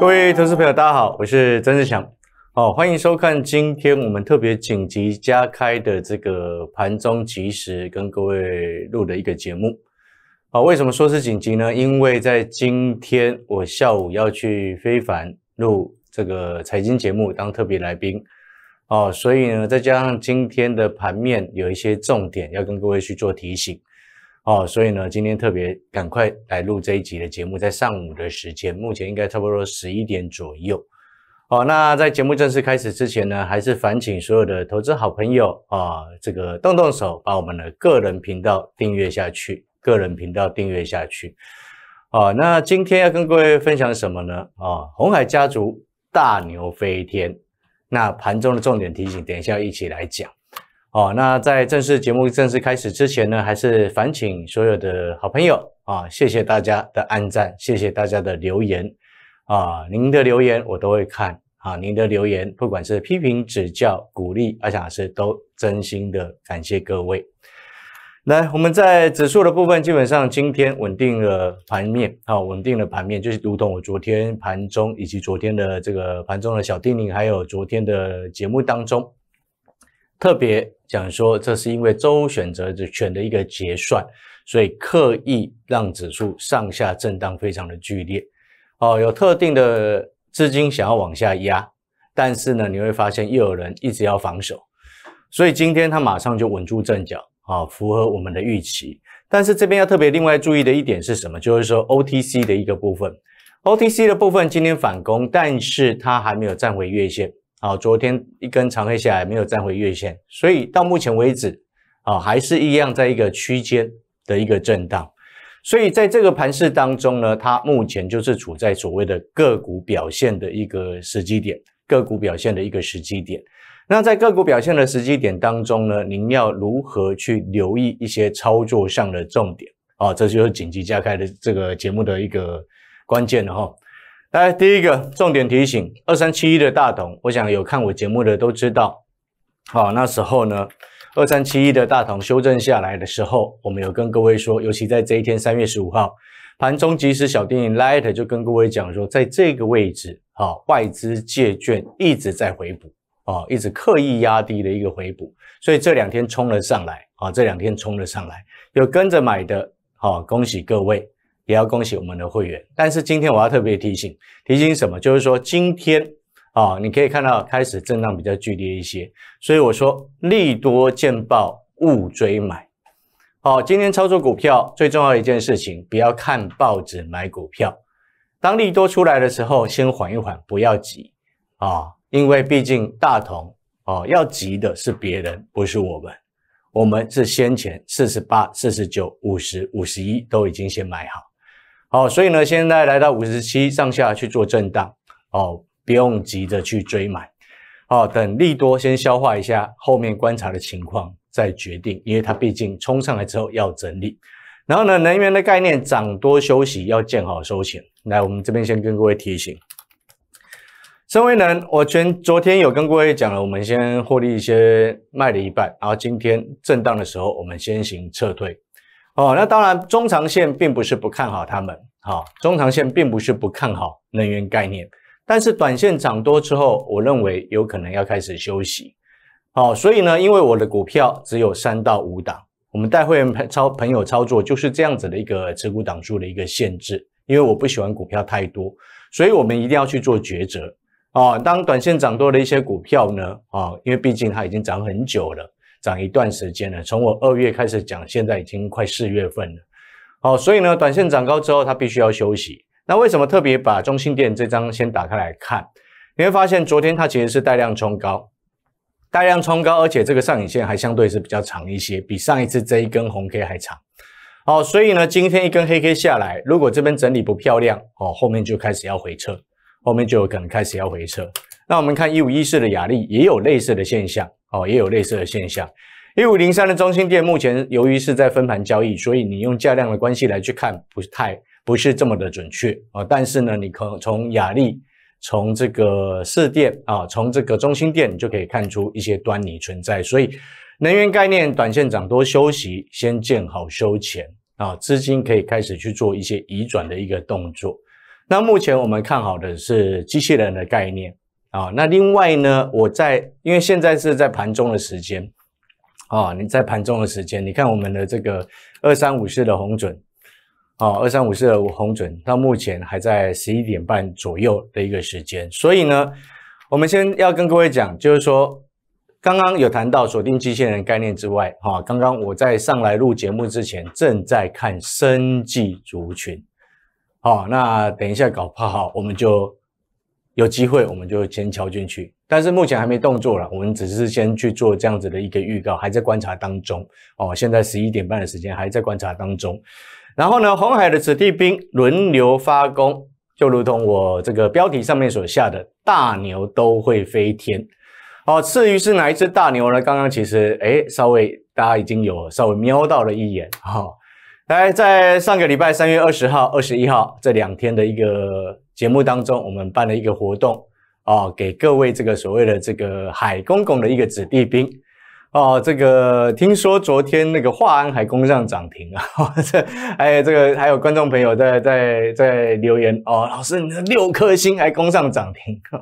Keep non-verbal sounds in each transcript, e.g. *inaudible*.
各位投资朋友，大家好，我是曾志祥，好欢迎收看今天我们特别紧急加开的这个盘中即时跟各位录的一个节目。哦，为什么说是紧急呢？因为在今天我下午要去非凡录这个财经节目当特别来宾，哦，所以呢再加上今天的盘面有一些重点要跟各位去做提醒。哦，所以呢，今天特别赶快来录这一集的节目，在上午的时间，目前应该差不多十一点左右。好，那在节目正式开始之前呢，还是烦请所有的投资好朋友啊，这个动动手，把我们的个人频道订阅下去，个人频道订阅下去。哦，那今天要跟各位分享什么呢？哦，红海家族大牛飞天，那盘中的重点提醒，等一下一起来讲。哦，那在正式节目正式开始之前呢，还是烦请所有的好朋友啊，谢谢大家的按赞，谢谢大家的留言啊，您的留言我都会看啊，您的留言不管是批评指教、鼓励，阿翔老师都真心的感谢各位。来，我们在指数的部分，基本上今天稳定了盘面啊，稳定了盘面，就是如同我昨天盘中以及昨天的这个盘中的小叮咛，还有昨天的节目当中。特别讲说，这是因为周选择的权的一个结算，所以刻意让指数上下震荡非常的剧烈。哦，有特定的资金想要往下压，但是呢，你会发现又有人一直要防守，所以今天它马上就稳住阵脚啊，符合我们的预期。但是这边要特别另外注意的一点是什么？就是说 OTC 的一个部分，OTC 的部分今天反攻，但是它还没有站回月线。好，昨天一根长黑下来，没有站回月线，所以到目前为止，啊，还是一样在一个区间的一个震荡。所以在这个盘势当中呢，它目前就是处在所谓的个股表现的一个时机点，个股表现的一个时机点。那在个股表现的时机点当中呢，您要如何去留意一些操作上的重点？啊，这就是紧急加开的这个节目的一个关键的哈。来，第一个重点提醒：二三七一的大同，我想有看我节目的都知道。好，那时候呢，二三七一的大同修正下来的时候，我们有跟各位说，尤其在这一天三月十五号盘中，即时小电影 Light 就跟各位讲说，在这个位置，哦，外资借券一直在回补，啊，一直刻意压低的一个回补，所以这两天冲了上来，啊，这两天冲了上来，有跟着买的，好，恭喜各位。也要恭喜我们的会员，但是今天我要特别提醒，提醒什么？就是说今天啊，你可以看到开始震荡比较剧烈一些，所以我说利多见报勿追买。好，今天操作股票最重要一件事情，不要看报纸买股票。当利多出来的时候，先缓一缓，不要急啊，因为毕竟大同哦，要急的是别人，不是我们。我们是先前四十八、四十九、五十五十一都已经先买好。好，所以呢，现在来到五十七上下去做震荡，哦，不用急着去追买，哦，等利多先消化一下，后面观察的情况再决定，因为它毕竟冲上来之后要整理，然后呢，能源的概念涨多休息，要见好收钱。来，我们这边先跟各位提醒，深为能，我前昨天有跟各位讲了，我们先获利一些卖了一半，然后今天震荡的时候，我们先行撤退。哦，那当然，中长线并不是不看好他们，哈，中长线并不是不看好能源概念，但是短线涨多之后，我认为有可能要开始休息，好，所以呢，因为我的股票只有三到五档，我们带会员操朋友操作就是这样子的一个持股档数的一个限制，因为我不喜欢股票太多，所以我们一定要去做抉择，啊，当短线涨多的一些股票呢，啊，因为毕竟它已经涨很久了。涨一段时间了，从我二月开始讲，现在已经快四月份了。好，所以呢，短线涨高之后，它必须要休息。那为什么特别把中心电这张先打开来看？你会发现，昨天它其实是带量冲高，带量冲高，而且这个上影线还相对是比较长一些，比上一次这一根红 K 还长。好，所以呢，今天一根黑 K 下来，如果这边整理不漂亮，哦，后面就开始要回撤，后面就有可能开始要回撤。那我们看一五一四的雅丽也有类似的现象。哦，也有类似的现象。一五零三的中心店目前由于是在分盘交易，所以你用价量的关系来去看，不太不是这么的准确啊。但是呢，你可从雅丽、从这个市店啊、从这个中心店，你就可以看出一些端倪存在。所以，能源概念短线涨多休息，先建好收钱啊，资金可以开始去做一些移转的一个动作。那目前我们看好的是机器人的概念。啊，那另外呢，我在因为现在是在盘中的时间，哦，你在盘中的时间，你看我们的这个二三五四的红准，哦，二三五四的红准，到目前还在十一点半左右的一个时间，所以呢，我们先要跟各位讲，就是说刚刚有谈到锁定机器人概念之外，哈，刚刚我在上来录节目之前正在看生计族群，好，那等一下搞不好我们就。有机会我们就先敲进去，但是目前还没动作了，我们只是先去做这样子的一个预告，还在观察当中哦。现在十一点半的时间，还在观察当中。然后呢，红海的子弟兵轮流发功，就如同我这个标题上面所下的“大牛都会飞天”。哦，至于是哪一只大牛呢？刚刚其实，哎，稍微大家已经有稍微瞄到了一眼哈。来，在上个礼拜三月二十号、二十一号这两天的一个。节目当中，我们办了一个活动，哦，给各位这个所谓的这个海公公的一个子弟兵，哦，这个听说昨天那个华安海公上涨停了，*laughs* 这，哎，这个还有观众朋友在在在留言，哦，老师，你的六颗星还公上涨停，*laughs*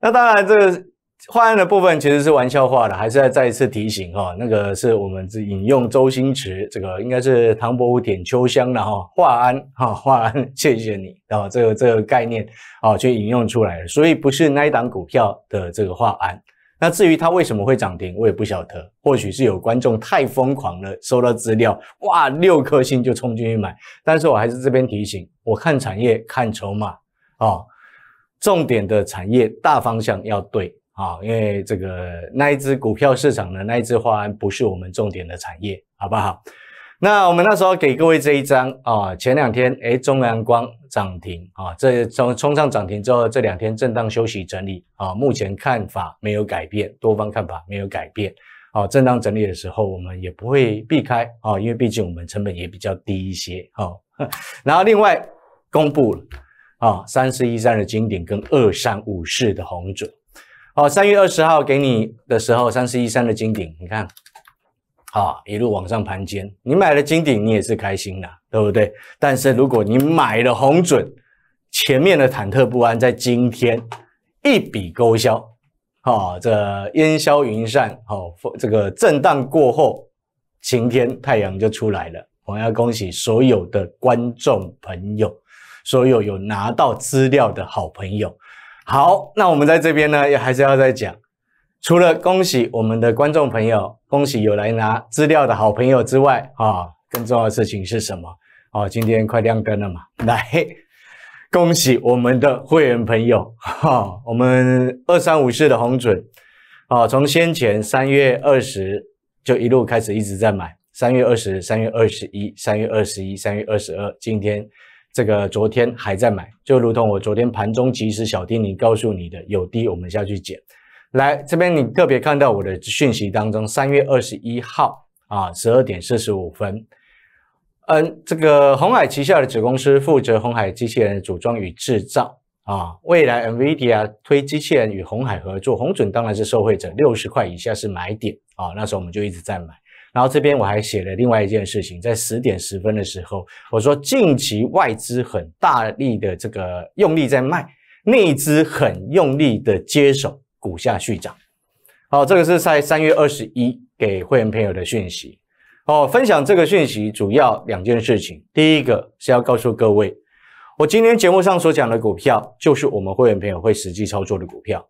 那当然这。个华案的部分其实是玩笑话的，还是要再一次提醒哈，那个是我们是引用周星驰这个应该是唐伯虎点秋香的哈，华安哈华安，谢谢你啊，这个这个概念啊，去引用出来的，所以不是那一档股票的这个华安。那至于它为什么会涨停，我也不晓得，或许是有观众太疯狂了，收到资料哇六颗星就冲进去买，但是我还是这边提醒，我看产业看筹码啊，重点的产业大方向要对。啊，因为这个那一只股票市场的那一只花不是我们重点的产业，好不好？那我们那时候给各位这一张啊，前两天哎，中阳光涨停啊，这从冲上涨停之后，这两天震荡休息整理啊，目前看法没有改变，多方看法没有改变啊，震荡整理的时候我们也不会避开啊，因为毕竟我们成本也比较低一些啊。*laughs* 然后另外公布了啊，三十一站的金顶跟二三五四的红准。哦，三月二十号给你的时候，三十一三的金顶，你看，啊，一路往上盘肩。你买了金顶，你也是开心的，对不对？但是如果你买了红准，前面的忐忑不安在今天一笔勾销，哈，这烟消云散，哈，这个震荡过后晴天，太阳就出来了。我要恭喜所有的观众朋友，所有有拿到资料的好朋友。好，那我们在这边呢，也还是要再讲。除了恭喜我们的观众朋友，恭喜有来拿资料的好朋友之外，啊，更重要的事情是什么？哦，今天快亮灯了嘛，*laughs* 来恭喜我们的会员朋友哈，我们二三五四的红准，啊，从先前三月二十就一路开始一直在买，三月二十三月二十一，三月二十一，三月二十二，今天。这个昨天还在买，就如同我昨天盘中及时小叮咛告诉你的，有低我们下去捡。来这边你特别看到我的讯息当中，三月二十一号啊，十二点四十五分，嗯，这个红海旗下的子公司负责红海机器人的组装与制造啊，未来 Nvidia 推机器人与红海合作，红准当然是受惠者，六十块以下是买点啊，那时候我们就一直在买。然后这边我还写了另外一件事情，在十点十分的时候，我说近期外资很大力的这个用力在卖，内资很用力的接手，股下续涨。好，这个是在三月二十一给会员朋友的讯息。哦，分享这个讯息主要两件事情，第一个是要告诉各位，我今天节目上所讲的股票，就是我们会员朋友会实际操作的股票。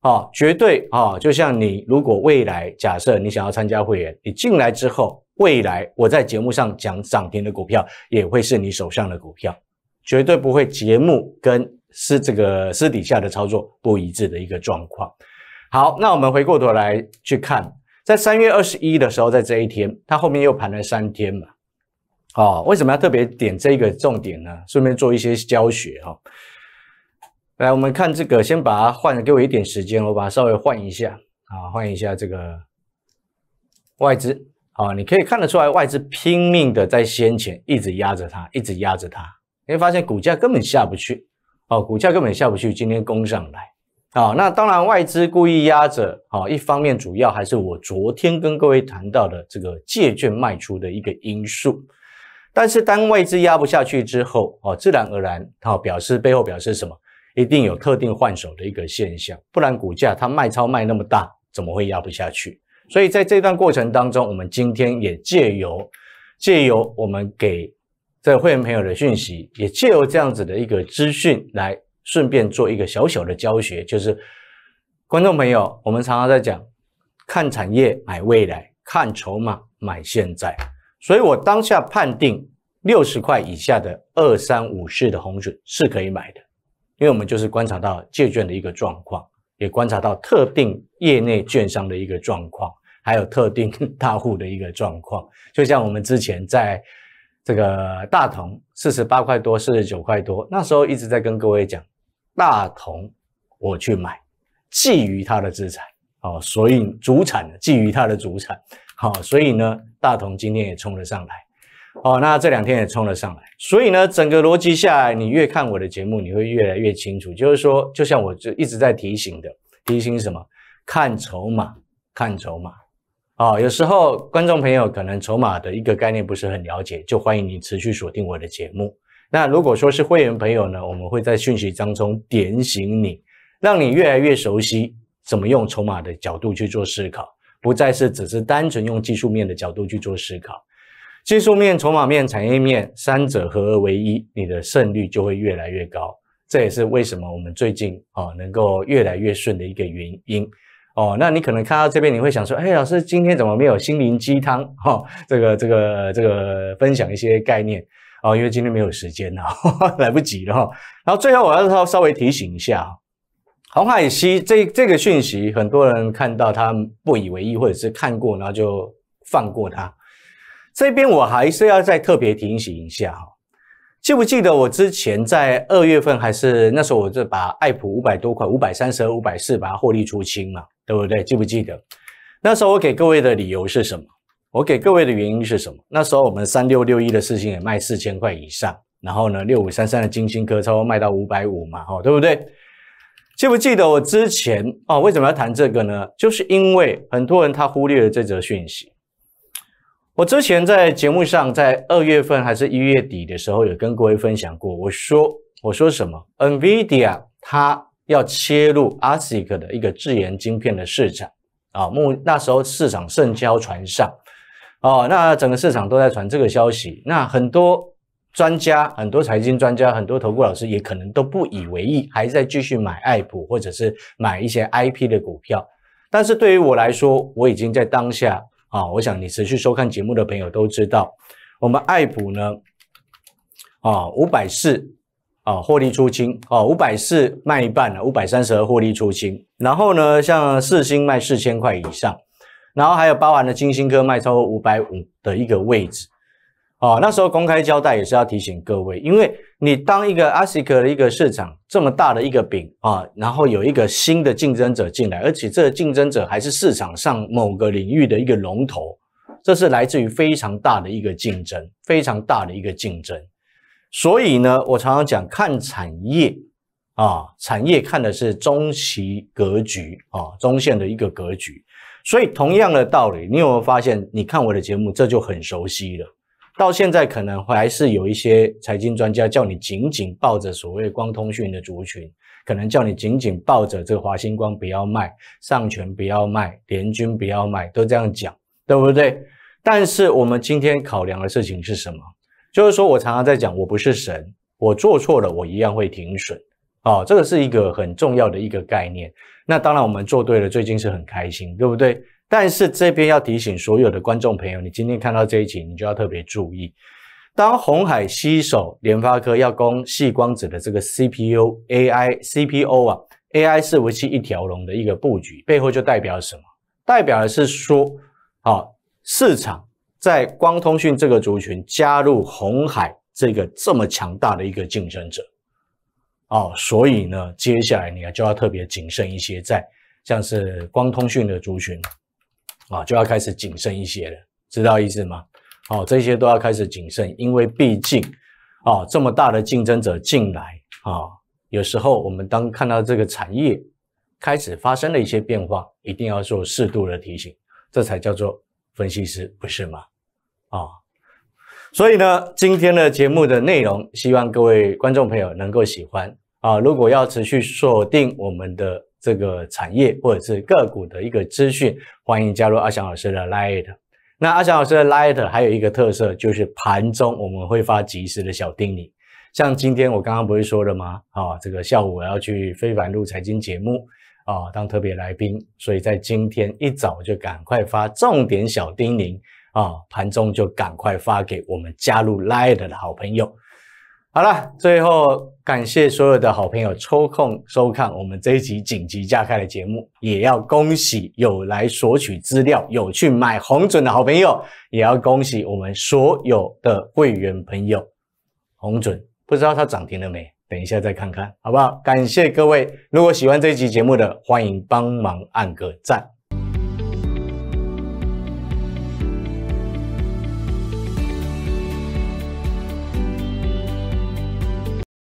啊，绝对啊！就像你，如果未来假设你想要参加会员，你进来之后，未来我在节目上讲涨停的股票，也会是你手上的股票，绝对不会节目跟私这个私底下的操作不一致的一个状况。好，那我们回过头来去看，在三月二十一的时候，在这一天，它后面又盘了三天嘛。哦，为什么要特别点这个重点呢？顺便做一些教学哈。来，我们看这个，先把它换，给我一点时间，我把它稍微换一下啊，换一下这个外资。啊，你可以看得出来，外资拼命的在先前一直压着它，一直压着它，你会发现股价根本下不去。哦，股价根本下不去，今天攻上来。啊，那当然，外资故意压着，啊，一方面主要还是我昨天跟各位谈到的这个借券卖出的一个因素，但是当外资压不下去之后，哦，自然而然，好，表示背后表示什么？一定有特定换手的一个现象，不然股价它卖超卖那么大，怎么会压不下去？所以在这段过程当中，我们今天也借由借由我们给在会员朋友的讯息，也借由这样子的一个资讯来顺便做一个小小的教学，就是观众朋友，我们常常在讲看产业买未来，看筹码买现在，所以我当下判定六十块以下的二三五式的红准是可以买的。因为我们就是观察到借券的一个状况，也观察到特定业内券商的一个状况，还有特定 *laughs* 大户的一个状况。就像我们之前在这个大同四十八块多、四十九块多，那时候一直在跟各位讲大同，我去买，觊觎它的资产哦，所以主产觊觎它的主产，好，所以呢，大同今天也冲了上来。哦，那这两天也冲了上来，所以呢，整个逻辑下来，你越看我的节目，你会越来越清楚。就是说，就像我就一直在提醒的，提醒什么？看筹码，看筹码。哦，有时候观众朋友可能筹码的一个概念不是很了解，就欢迎你持续锁定我的节目。那如果说是会员朋友呢，我们会在讯息当中点醒你，让你越来越熟悉怎么用筹码的角度去做思考，不再是只是单纯用技术面的角度去做思考。技术面、筹码面、产业面三者合二为一，你的胜率就会越来越高。这也是为什么我们最近啊能够越来越顺的一个原因。哦，那你可能看到这边，你会想说：哎，老师今天怎么没有心灵鸡汤？哈，这个、这个、这个分享一些概念啊，因为今天没有时间了，*laughs* 来不及了哈。然后最后我要稍稍微提醒一下，红海西这这个讯息，很多人看到他不以为意，或者是看过然后就放过他。这边我还是要再特别提醒一下哈，记不记得我之前在二月份还是那时候，我就把爱普五百多块、五百三十二、五百四把它获利出清嘛，对不对？记不记得那时候我给各位的理由是什么？我给各位的原因是什么？那时候我们三六六一的事情也卖四千块以上，然后呢，六五三三的金星科超卖到五百五嘛，哈，对不对？记不记得我之前哦？为什么要谈这个呢？就是因为很多人他忽略了这则讯息。我之前在节目上，在二月份还是一月底的时候，有跟各位分享过。我说我说什么？NVIDIA 它要切入 ASIC 的一个自研晶片的市场啊。目那时候市场盛交传上，哦，那整个市场都在传这个消息。那很多专家、很多财经专家、很多投顾老师也可能都不以为意，还在继续买爱普或者是买一些 IP 的股票。但是对于我来说，我已经在当下。啊，我想你持续收看节目的朋友都知道，我们爱普呢，啊五百四，啊获利出清，啊五百四卖一半了，五百三十二获利出清，然后呢，像四星卖四千块以上，然后还有包含的金星科卖超过五百五的一个位置。哦，那时候公开交代也是要提醒各位，因为你当一个阿斯克的一个市场这么大的一个饼啊，然后有一个新的竞争者进来，而且这个竞争者还是市场上某个领域的一个龙头，这是来自于非常大的一个竞争，非常大的一个竞争。所以呢，我常常讲看产业，啊，产业看的是中期格局啊，中线的一个格局。所以同样的道理，你有没有发现？你看我的节目，这就很熟悉了。到现在可能还是有一些财经专家叫你紧紧抱着所谓光通讯的族群，可能叫你紧紧抱着这个华星光不要卖，上泉不要卖，联军不要卖，都这样讲，对不对？但是我们今天考量的事情是什么？就是说我常常在讲，我不是神，我做错了，我一样会停损，啊，这个是一个很重要的一个概念。那当然我们做对了，最近是很开心，对不对？但是这边要提醒所有的观众朋友，你今天看到这一集，你就要特别注意，当红海携手联发科要攻细光子的这个 CPU AI CPU 啊，AI 四维七一条龙的一个布局，背后就代表什么？代表的是说，啊，市场在光通讯这个族群加入红海这个这么强大的一个竞争者，哦，所以呢，接下来你就要特别谨慎一些，在像是光通讯的族群。啊，就要开始谨慎一些了，知道意思吗？哦，这些都要开始谨慎，因为毕竟，哦，这么大的竞争者进来啊，有时候我们当看到这个产业开始发生了一些变化，一定要做适度的提醒，这才叫做分析师，不是吗？啊，所以呢，今天的节目的内容，希望各位观众朋友能够喜欢啊。如果要持续锁定我们的。这个产业或者是个股的一个资讯，欢迎加入阿翔老师的 Light。那阿翔老师的 Light 还有一个特色就是盘中我们会发及时的小叮咛，像今天我刚刚不是说了吗？啊，这个下午我要去非凡录财经节目啊当特别来宾，所以在今天一早就赶快发重点小叮咛啊，盘中就赶快发给我们加入 Light 的好朋友。好了，最后感谢所有的好朋友抽空收看我们这一集紧急加开的节目，也要恭喜有来索取资料、有去买红准的好朋友，也要恭喜我们所有的会员朋友。红准不知道它涨停了没？等一下再看看，好不好？感谢各位，如果喜欢这一集节目的，欢迎帮忙按个赞。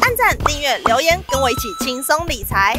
按赞、订阅、留言，跟我一起轻松理财。